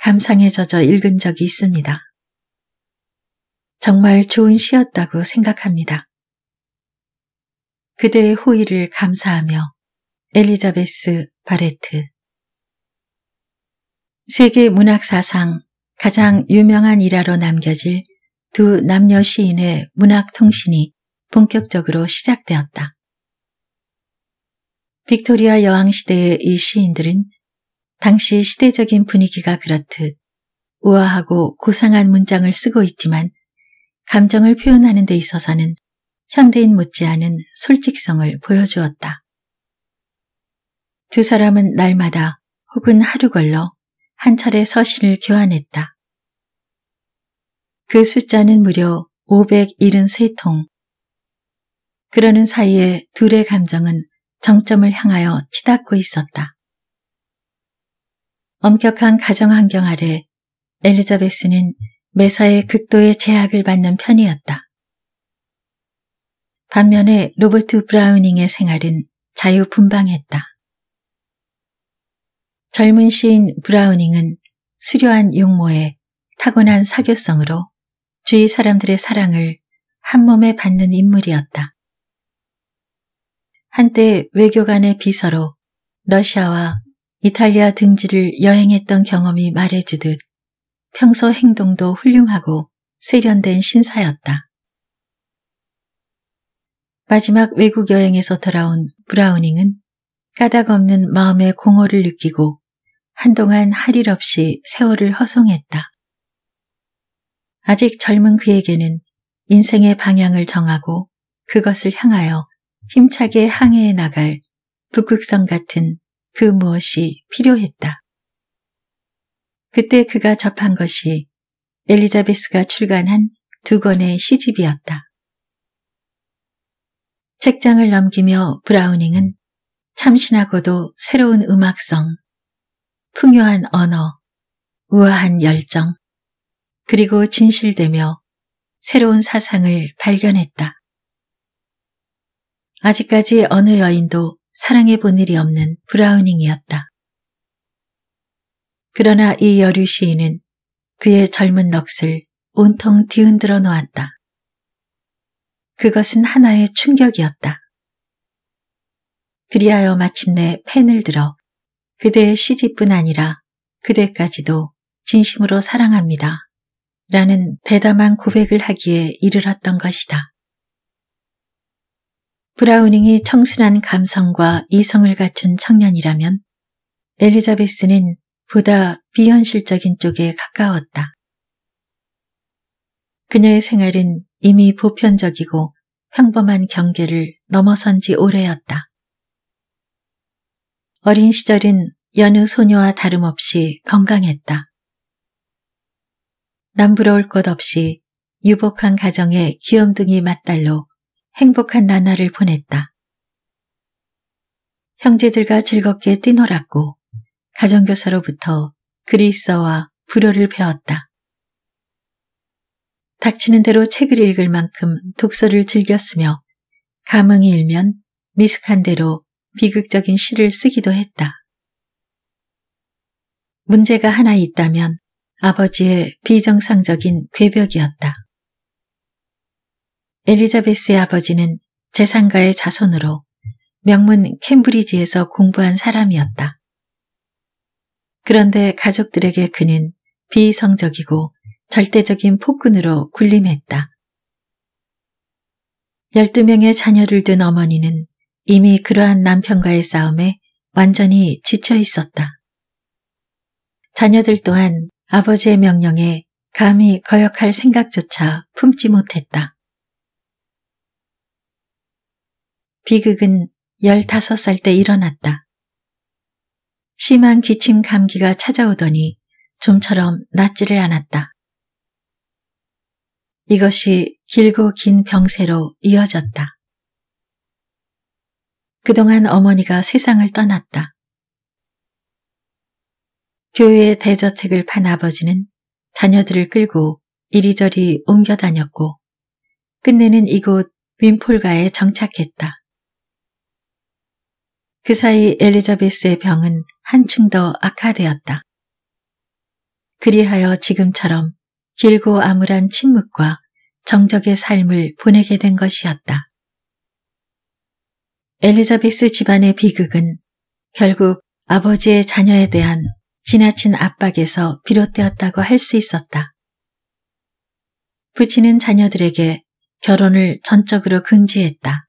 감상에 젖어 읽은 적이 있습니다. 정말 좋은 시였다고 생각합니다. 그대의 호의를 감사하며 엘리자베스 바레트 세계 문학 사상 가장 유명한 일화로 남겨질 두 남녀 시인의 문학통신이 본격적으로 시작되었다. 빅토리아 여왕 시대의 이 시인들은 당시 시대적인 분위기가 그렇듯 우아하고 고상한 문장을 쓰고 있지만 감정을 표현하는 데 있어서는 현대인 못지않은 솔직성을 보여주었다. 두 사람은 날마다 혹은 하루 걸러 한 철의 서신을 교환했다. 그 숫자는 무려 573통. 그러는 사이에 둘의 감정은 정점을 향하여 치닫고 있었다. 엄격한 가정 환경 아래 엘리자베스는 매사에 극도의 제약을 받는 편이었다. 반면에 로버트 브라우닝의 생활은 자유분방했다. 젊은 시인 브라우닝은 수려한 용모에 타고난 사교성으로 주위 사람들의 사랑을 한몸에 받는 인물이었다. 한때 외교관의 비서로 러시아와 이탈리아 등지를 여행했던 경험이 말해주듯 평소 행동도 훌륭하고 세련된 신사였다. 마지막 외국 여행에서 돌아온 브라우닝은 까닭 없는 마음의 공허를 느끼고 한동안 할 일 없이 세월을 허송했다. 아직 젊은 그에게는 인생의 방향을 정하고 그것을 향하여 힘차게 항해해 나갈 북극성 같은 그 무엇이 필요했다. 그때 그가 접한 것이 엘리자베스가 출간한 두 권의 시집이었다. 책장을 넘기며 브라우닝은 참신하고도 새로운 음악성, 풍요한 언어, 우아한 열정, 그리고 진실되며 새로운 사상을 발견했다. 아직까지 어느 여인도 사랑해 본 일이 없는 브라우닝이었다. 그러나 이 여류 시인은 그의 젊은 넋을 온통 뒤흔들어 놓았다. 그것은 하나의 충격이었다. 그리하여 마침내 펜을 들어 그대의 시집뿐 아니라 그대까지도 진심으로 사랑합니다. 라는 대담한 고백을 하기에 이르렀던 것이다. 브라우닝이 청순한 감성과 이성을 갖춘 청년이라면 엘리자베스는 보다 비현실적인 쪽에 가까웠다. 그녀의 생활은 이미 보편적이고 평범한 경계를 넘어선 지 오래였다. 어린 시절은 여느 소녀와 다름없이 건강했다. 남부러울 것 없이 유복한 가정의 귀염둥이 맏딸로 행복한 나날을 보냈다. 형제들과 즐겁게 뛰놀았고 가정교사로부터 그리스어와 불어를 배웠다. 닥치는 대로 책을 읽을 만큼 독서를 즐겼으며 감흥이 일면 미숙한 대로 비극적인 시를 쓰기도 했다. 문제가 하나 있다면 아버지의 비정상적인 궤벽이었다. 엘리자베스의 아버지는 재산가의 자손으로 명문 캠브리지에서 공부한 사람이었다. 그런데 가족들에게 그는 비이성적이고 절대적인 폭군으로 군림했다. 12명의 자녀를 둔 어머니는 이미 그러한 남편과의 싸움에 완전히 지쳐 있었다. 자녀들 또한 아버지의 명령에 감히 거역할 생각조차 품지 못했다. 비극은 15살 때 일어났다. 심한 기침 감기가 찾아오더니 좀처럼 낫지를 않았다. 이것이 길고 긴 병세로 이어졌다. 그동안 어머니가 세상을 떠났다. 교회의 대저택을 판 아버지는 자녀들을 끌고 이리저리 옮겨 다녔고 끝내는 이곳 윈폴가에 정착했다. 그 사이 엘리자베스의 병은 한층 더 악화되었다. 그리하여 지금처럼 길고 암울한 침묵과 정적의 삶을 보내게 된 것이었다. 엘리자베스 집안의 비극은 결국 아버지의 자녀에 대한 지나친 압박에서 비롯되었다고 할 수 있었다. 부친은 자녀들에게 결혼을 전적으로 금지했다.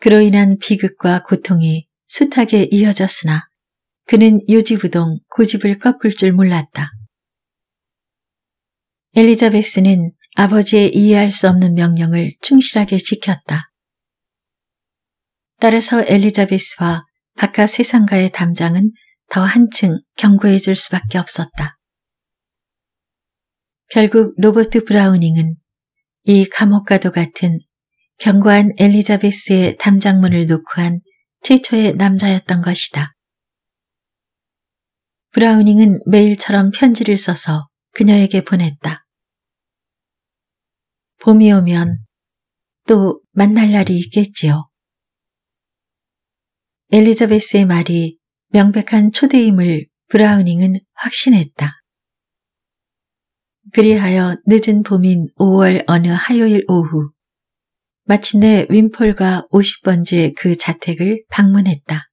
그로 인한 비극과 고통이 숱하게 이어졌으나 그는 요지부동 고집을 꺾을 줄 몰랐다. 엘리자베스는 아버지의 이해할 수 없는 명령을 충실하게 지켰다. 따라서 엘리자베스와 바깥 세상과의 담장은 더 한층 경고해줄 수밖에 없었다. 결국 로버트 브라우닝은 이 감옥과도 같은 견고한 엘리자베스의 담장문을 놓고 한 최초의 남자였던 것이다. 브라우닝은 매일처럼 편지를 써서 그녀에게 보냈다. 봄이 오면 또 만날 날이 있겠지요. 엘리자베스의 말이 명백한 초대임을 브라우닝은 확신했다. 그리하여 늦은 봄인 5월 어느 화요일 오후 마침내 윈폴과 50번째 그 자택을 방문했다.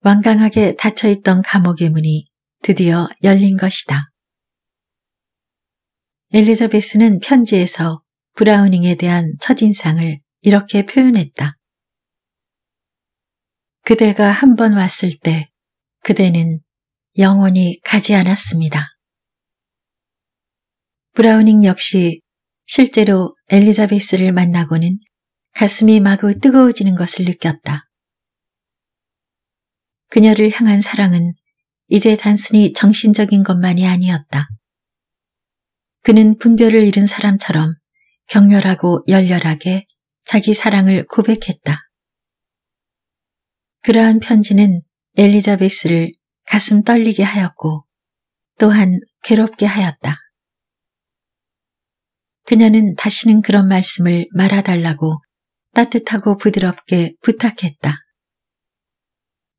완강하게 닫혀있던 감옥의 문이 드디어 열린 것이다. 엘리자베스는 편지에서 브라우닝에 대한 첫인상을 이렇게 표현했다. 그대가 한 번 왔을 때 그대는 영원히 가지 않았습니다. 브라우닝 역시 실제로 엘리자베스를 만나고는 가슴이 마구 뜨거워지는 것을 느꼈다. 그녀를 향한 사랑은 이제 단순히 정신적인 것만이 아니었다. 그는 분별을 잃은 사람처럼 격렬하고 열렬하게 자기 사랑을 고백했다. 그러한 편지는 엘리자베스를 가슴 떨리게 하였고 또한 괴롭게 하였다. 그녀는 다시는 그런 말씀을 말아달라고 따뜻하고 부드럽게 부탁했다.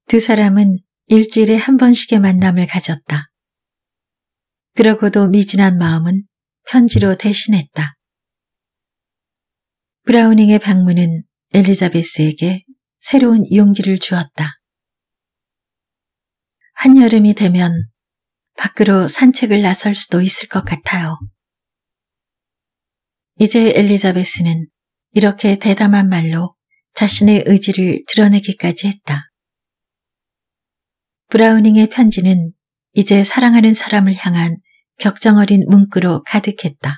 두 사람은 일주일에 한 번씩의 만남을 가졌다. 그러고도 미진한 마음은 편지로 대신했다. 브라우닝의 방문은 엘리자베스에게 새로운 용기를 주었다. 한여름이 되면 밖으로 산책을 나설 수도 있을 것 같아요. 이제 엘리자베스는 이렇게 대담한 말로 자신의 의지를 드러내기까지 했다. 브라우닝의 편지는 이제 사랑하는 사람을 향한 격정어린 문구로 가득했다.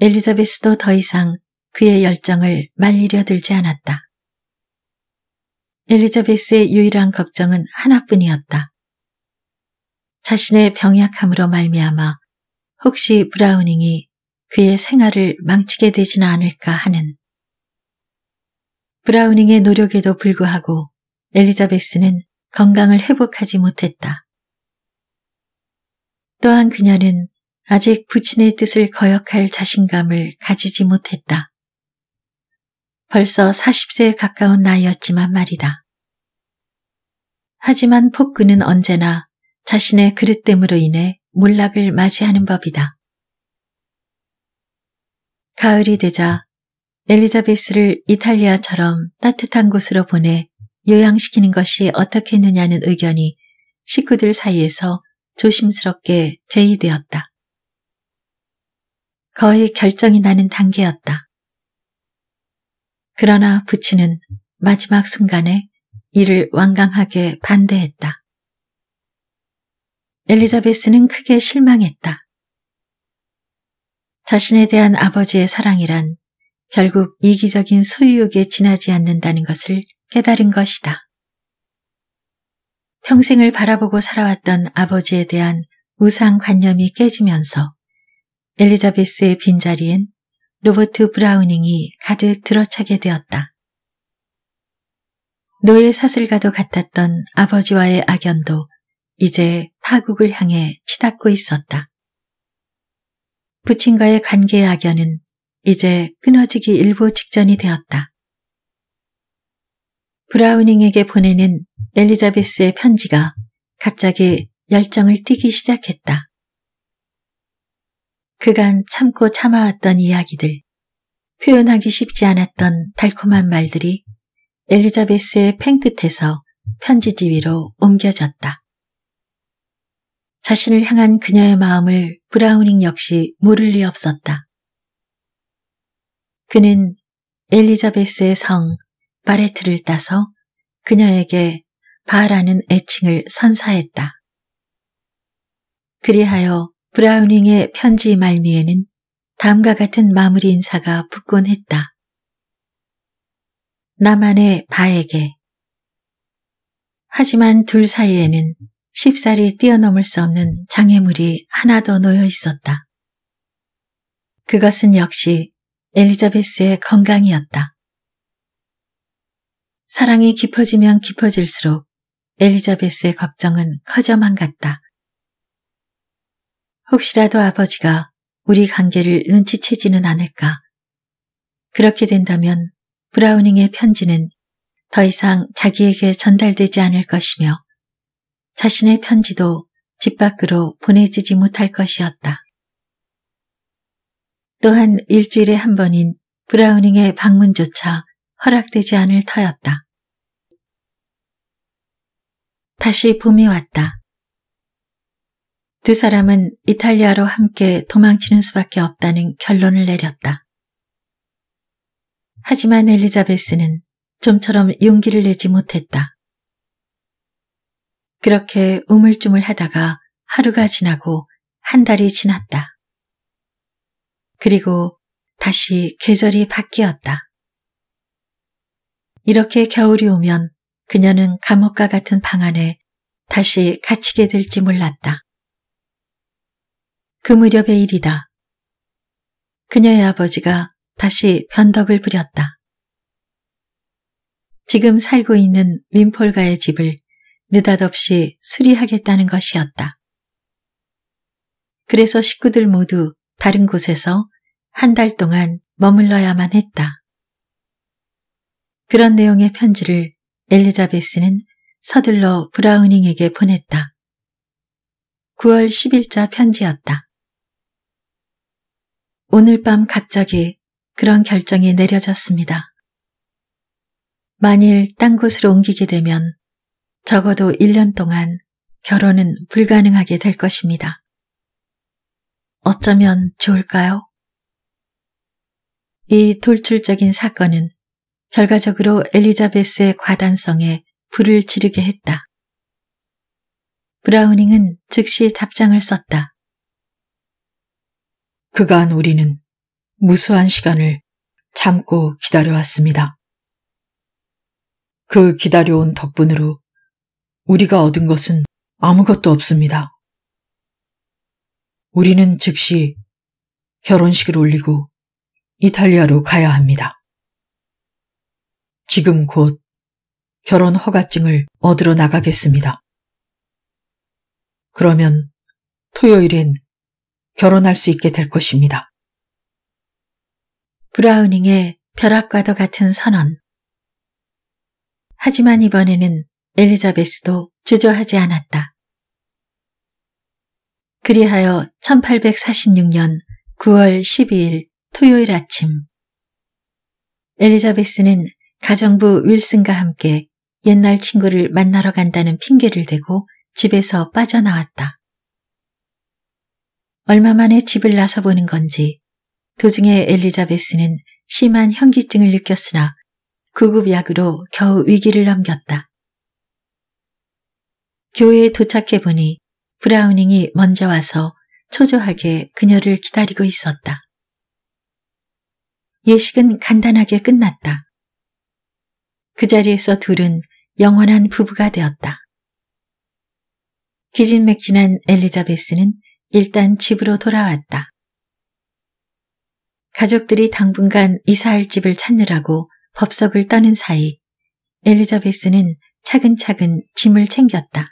엘리자베스도 더 이상 그의 열정을 말리려 들지 않았다. 엘리자베스의 유일한 걱정은 하나뿐이었다. 자신의 병약함으로 말미암아 혹시 브라우닝이 그의 생활을 망치게 되지는 않을까 하는 브라우닝의 노력에도 불구하고 엘리자베스는 건강을 회복하지 못했다. 또한 그녀는 아직 부친의 뜻을 거역할 자신감을 가지지 못했다. 벌써 40세에 가까운 나이였지만 말이다. 하지만 폭군은 언제나 자신의 그릇됨으로 인해 몰락을 맞이하는 법이다. 가을이 되자 엘리자베스를 이탈리아처럼 따뜻한 곳으로 보내 요양시키는 것이 어떻겠느냐는 의견이 식구들 사이에서 조심스럽게 제의되었다. 거의 결정이 나는 단계였다. 그러나 부친은 마지막 순간에 이를 완강하게 반대했다. 엘리자베스는 크게 실망했다. 자신에 대한 아버지의 사랑이란 결국 이기적인 소유욕에 지나지 않는다는 것을 깨달은 것이다. 평생을 바라보고 살아왔던 아버지에 대한 우상관념이 깨지면서 엘리자베스의 빈자리엔 로버트 브라우닝이 가득 들어차게 되었다. 노예 사슬과도 같았던 아버지와의 악연도 이제 파국을 향해 치닫고 있었다. 부친과의 관계의 악연은 이제 끊어지기 일보 직전이 되었다. 브라우닝에게 보내는 엘리자베스의 편지가 갑자기 열정을 띠기 시작했다. 그간 참고 참아왔던 이야기들, 표현하기 쉽지 않았던 달콤한 말들이 엘리자베스의 팽 끝에서 편지지 위로 옮겨졌다. 자신을 향한 그녀의 마음을 브라우닝 역시 모를 리 없었다. 그는 엘리자베스의 성 바레트를 따서 그녀에게 바라는 애칭을 선사했다. 그리하여 브라우닝의 편지 말미에는 다음과 같은 마무리 인사가 붙곤 했다. 나만의 바에게. 하지만 둘 사이에는 쉽사리 뛰어넘을 수 없는 장애물이 하나 더 놓여 있었다. 그것은 역시 엘리자베스의 건강이었다. 사랑이 깊어지면 깊어질수록 엘리자베스의 걱정은 커져만 갔다. 혹시라도 아버지가 우리 관계를 눈치채지는 않을까. 그렇게 된다면 브라우닝의 편지는 더 이상 자기에게 전달되지 않을 것이며 자신의 편지도 집 밖으로 보내지지 못할 것이었다. 또한 일주일에 한 번인 브라우닝의 방문조차 허락되지 않을 터였다. 다시 봄이 왔다. 두 사람은 이탈리아로 함께 도망치는 수밖에 없다는 결론을 내렸다. 하지만 엘리자베스는 좀처럼 용기를 내지 못했다. 그렇게 우물쭈물 하다가 하루가 지나고 한 달이 지났다. 그리고 다시 계절이 바뀌었다. 이렇게 겨울이 오면 그녀는 감옥과 같은 방 안에 다시 갇히게 될지 몰랐다. 그 무렵의 일이다. 그녀의 아버지가 다시 변덕을 부렸다. 지금 살고 있는 민폴가의 집을 느닷없이 수리하겠다는 것이었다. 그래서 식구들 모두 다른 곳에서 한 달 동안 머물러야만 했다. 그런 내용의 편지를 엘리자베스는 서둘러 브라우닝에게 보냈다. 9월 10일자 편지였다. 오늘 밤 갑자기 그런 결정이 내려졌습니다. 만일 딴 곳으로 옮기게 되면 적어도 1년 동안 결혼은 불가능하게 될 것입니다. 어쩌면 좋을까요? 이 돌출적인 사건은 결과적으로 엘리자베스의 과단성에 불을 지르게 했다. 브라우닝은 즉시 답장을 썼다. 그간 우리는 무수한 시간을 참고 기다려왔습니다. 그 기다려온 덕분으로 우리가 얻은 것은 아무것도 없습니다. 우리는 즉시 결혼식을 올리고 이탈리아로 가야 합니다. 지금 곧 결혼 허가증을 얻으러 나가겠습니다. 그러면 토요일엔 결혼할 수 있게 될 것입니다. 브라우닝의 벼락과도 같은 선언. 하지만 이번에는 엘리자베스도 주저하지 않았다. 그리하여 1846년 9월 12일 토요일 아침 엘리자베스는 가정부 윌슨과 함께 옛날 친구를 만나러 간다는 핑계를 대고 집에서 빠져나왔다. 얼마 만에 집을 나서보는 건지 도중에 그 엘리자베스는 심한 현기증을 느꼈으나 구급약으로 겨우 위기를 넘겼다. 교회에 도착해 보니 브라우닝이 먼저 와서 초조하게 그녀를 기다리고 있었다. 예식은 간단하게 끝났다. 그 자리에서 둘은 영원한 부부가 되었다. 기진맥진한 엘리자베스는 일단 집으로 돌아왔다. 가족들이 당분간 이사할 집을 찾느라고 법석을 떠는 사이 엘리자베스는 차근차근 짐을 챙겼다.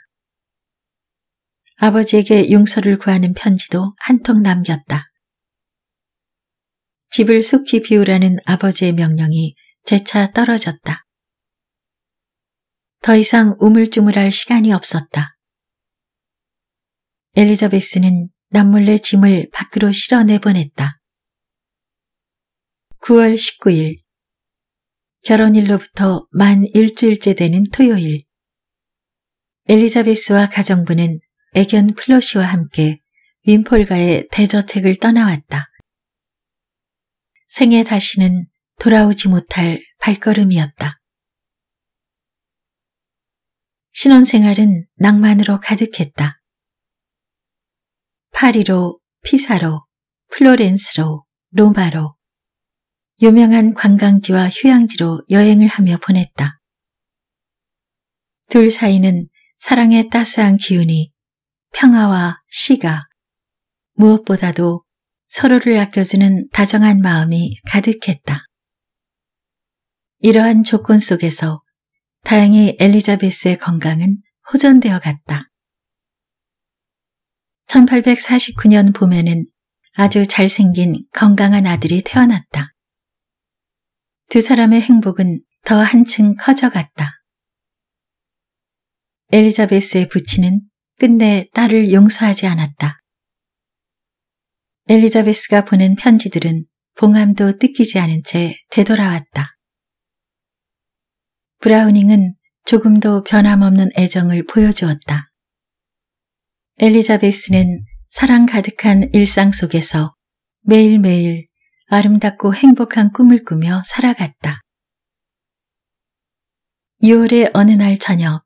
아버지에게 용서를 구하는 편지도 한 통 남겼다. 집을 속히 비우라는 아버지의 명령이 재차 떨어졌다. 더 이상 우물쭈물할 시간이 없었다. 엘리자베스는 남몰래 짐을 밖으로 실어 내보냈다. 9월 19일 결혼일로부터 만 일주일째 되는 토요일 엘리자베스와 가정부는 애견 플러시와 함께 윈폴가의 대저택을 떠나왔다. 생애 다시는 돌아오지 못할 발걸음이었다. 신혼생활은 낭만으로 가득했다. 파리로, 피사로, 플로렌스로, 로마로, 유명한 관광지와 휴양지로 여행을 하며 보냈다. 둘 사이는 사랑의 따스한 기운이 평화와 시가 무엇보다도 서로를 아껴주는 다정한 마음이 가득했다. 이러한 조건 속에서 다행히 엘리자베스의 건강은 호전되어 갔다. 1849년 봄에는 아주 잘생긴 건강한 아들이 태어났다. 두 사람의 행복은 더 한층 커져갔다. 엘리자베스의 부친은 끝내 딸을 용서하지 않았다. 엘리자베스가 보낸 편지들은 봉함도 뜯기지 않은 채 되돌아왔다. 브라우닝은 조금도 변함없는 애정을 보여주었다. 엘리자베스는 사랑 가득한 일상 속에서 매일매일 아름답고 행복한 꿈을 꾸며 살아갔다. 6월의 어느 날 저녁,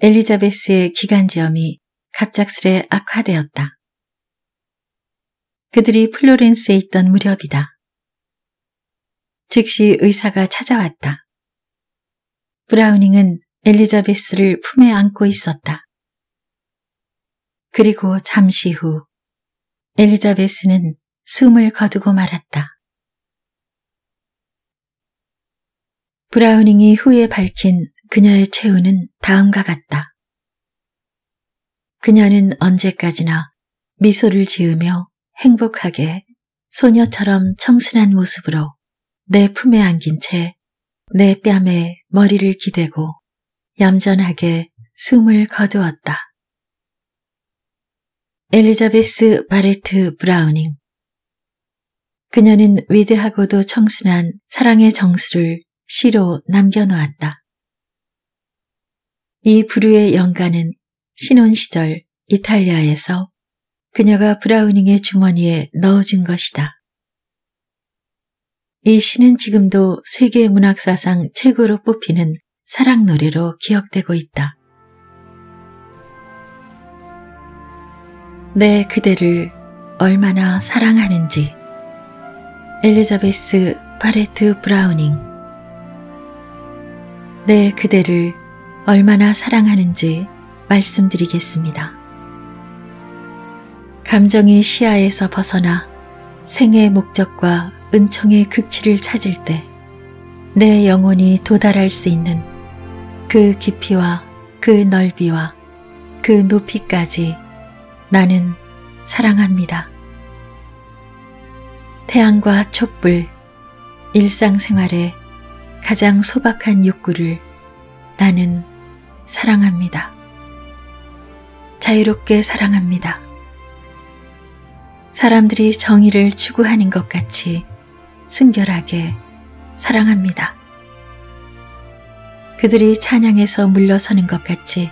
엘리자베스의 기관지염이 갑작스레 악화되었다. 그들이 플로렌스에 있던 무렵이다. 즉시 의사가 찾아왔다. 브라우닝은 엘리자베스를 품에 안고 있었다. 그리고 잠시 후 엘리자베스는 숨을 거두고 말았다. 브라우닝이 후에 밝힌 그녀의 최후는 다음과 같다. 그녀는 언제까지나 미소를 지으며 행복하게 소녀처럼 청순한 모습으로 내 품에 안긴 채 내 뺨에 머리를 기대고 얌전하게 숨을 거두었다. 엘리자베스 바레트 브라우닝 그녀는 위대하고도 청순한 사랑의 정수를 시로 남겨놓았다. 이 부류의 영가는 신혼 시절 이탈리아에서 그녀가 브라우닝의 주머니에 넣어준 것이다. 이 시는 지금도 세계 문학사상 최고로 뽑히는 사랑 노래로 기억되고 있다. 내 그대를 얼마나 사랑하는지. 엘리자베스 파레트 브라우닝. 내 그대를 얼마나 사랑하는지 말씀드리겠습니다. 감정의 시야에서 벗어나 생의 목적과 은총의 극치를 찾을 때 내 영혼이 도달할 수 있는 그 깊이와 그 넓이와 그 높이까지 나는 사랑합니다. 태양과 촛불, 일상생활에 가장 소박한 욕구를 나는 사랑합니다. 자유롭게 사랑합니다. 사람들이 정의를 추구하는 것 같이 순결하게 사랑합니다. 그들이 찬양에서 물러서는 것 같이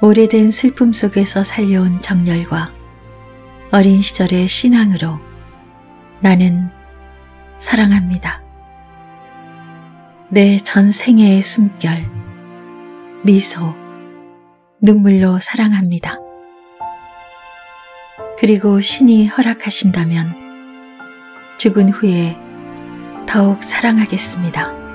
오래된 슬픔 속에서 살려온 정열과 어린 시절의 신앙으로 나는 사랑합니다. 내전생의 숨결, 미소, 눈물로 사랑합니다. 그리고 신이 허락하신다면 죽은 후에 더욱 사랑하겠습니다.